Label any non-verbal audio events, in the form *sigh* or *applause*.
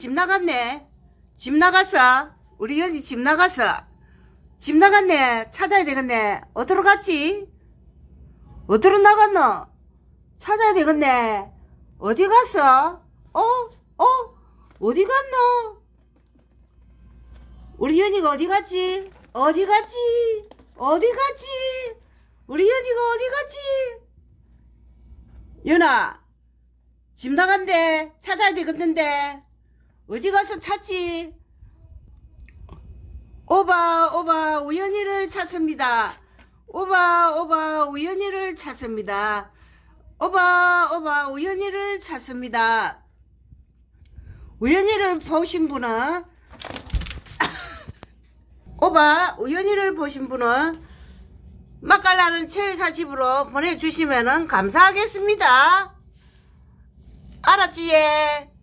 집 나갔네. 집 나갔어. 우리 여이집 나갔어. 집 나갔네. 찾아야 되겠네. 어디로 갔지? 어디로 나갔노? 찾아야 되겠네. 어디 갔어? 어? 어? 어디 갔노? 우리 연이가 어디 갔지? 어디 갔지? 어디 갔지? 우리 연이가 어디 갔지? 연아, 집 나간대. 찾아야 되겠는데. 어디 가서 찾지? 오바 오바 우연히를 찾습니다. 오바 오바 우연히를 찾습니다. 오바 오바 우연히를 찾습니다. 우연히를 보신 분은 *coughs* 오바 우연히를 보신 분은 맛깔나는 최사집으로 보내주시면 감사하겠습니다. 알았지예?